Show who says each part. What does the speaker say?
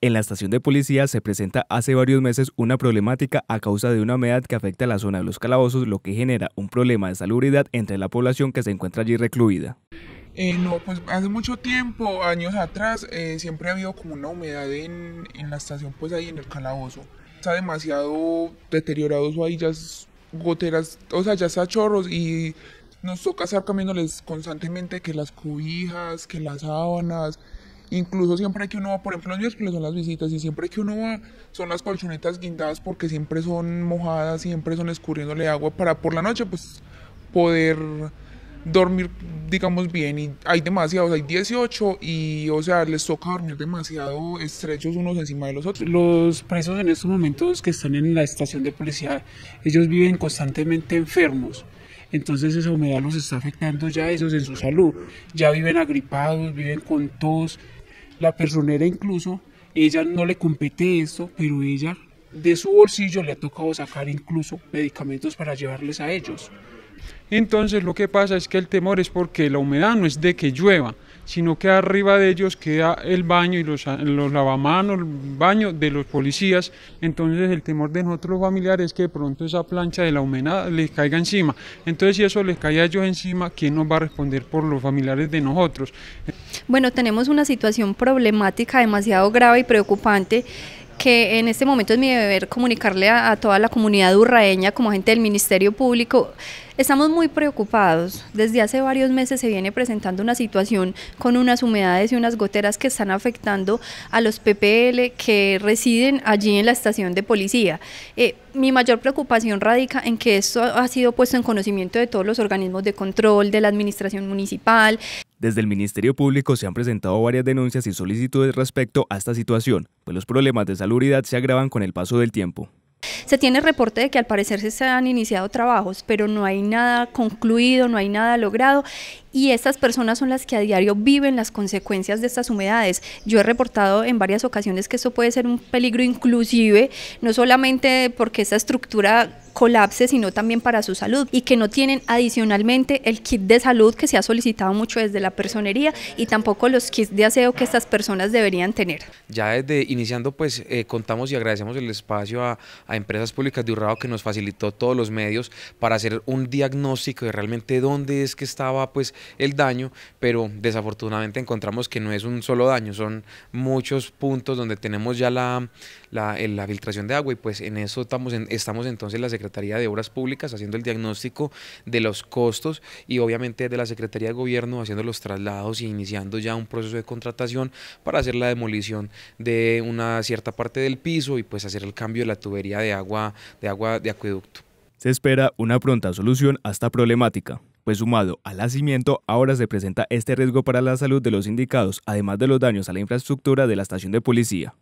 Speaker 1: En la estación de policía se presenta hace varios meses una problemática a causa de una humedad que afecta la zona de los calabozos, lo que genera un problema de salubridad entre la población que se encuentra allí recluida.
Speaker 2: Eh, no, pues hace mucho tiempo, años atrás, eh, siempre ha habido como una humedad en, en, la estación, pues ahí en el calabozo. Está demasiado deteriorado eso ahí, ya goteras, o sea, ya está chorros y nos toca estar cambiándoles constantemente que las cubijas, que las sábanas, Incluso siempre que uno va, por ejemplo, los miércoles son las visitas y siempre que uno va son las colchonetas guindadas porque siempre son mojadas, siempre son escurriéndole agua para por la noche pues poder dormir, digamos, bien. Y hay demasiados, hay 18 y, o sea, les toca dormir demasiado estrechos unos encima de los otros. Los presos en estos momentos que están en la estación de policía,
Speaker 3: ellos viven constantemente enfermos. Entonces esa humedad los está afectando ya ellos en su salud. Ya viven agripados, viven con tos, la personera incluso, ella no le compete esto, pero ella de su bolsillo le ha tocado sacar incluso medicamentos para llevarles a ellos. Entonces lo que pasa es que el temor es porque la
Speaker 4: humedad no es de que llueva, sino que arriba de ellos queda el baño y los, lavamanos, el baño de los policías. Entonces el temor de nosotros los familiares es que de pronto esa plancha de la humedad les caiga encima. Entonces si eso les cae a ellos encima, ¿quién nos va a responder por los familiares de nosotros?
Speaker 5: Bueno, tenemos una situación problemática demasiado grave y preocupante que en este momento es mi deber comunicarle a, toda la comunidad urraeña como gente del Ministerio Público. Estamos muy preocupados. Desde hace varios meses se viene presentando una situación con unas humedades y unas goteras que están afectando a los PPL que residen allí en la estación de policía. Eh, mi mayor preocupación radica en que esto ha sido puesto en conocimiento de todos los organismos de control, de la administración municipal.
Speaker 1: Desde el Ministerio Público se han presentado varias denuncias y solicitudes respecto a esta situación, pues los problemas de salubridad se agravan con el paso del tiempo.
Speaker 5: Se tiene reporte de que al parecer se han iniciado trabajos, pero no hay nada concluido, no hay nada logrado y estas personas son las que a diario viven las consecuencias de estas humedades. Yo he reportado en varias ocasiones que esto puede ser un peligro inclusive, no solamente porque esta estructura colapse, sino también para su salud y que no tienen adicionalmente el kit de salud que se ha solicitado mucho desde la personería y tampoco los kits de aseo que estas personas deberían tener.
Speaker 6: Ya desde iniciando pues eh, contamos y agradecemos el espacio a, Empresas Públicas de Urrao que nos facilitó todos los medios para hacer un diagnóstico de realmente dónde es que estaba pues el daño, pero desafortunadamente encontramos que no es un solo daño, son muchos puntos donde tenemos ya la, la, filtración de agua y pues en eso estamos, en, estamos entonces las Secretaría de Obras Públicas haciendo el diagnóstico de los costos y obviamente de la Secretaría de Gobierno haciendo los traslados e iniciando ya un proceso de contratación para hacer la demolición de una cierta parte del piso y pues hacer el cambio de la tubería de agua de agua de acueducto.
Speaker 1: Se espera una pronta solución a esta problemática pues sumado al nacimiento, ahora se presenta este riesgo para la salud de los indicados, además de los daños a la infraestructura de la estación de policía.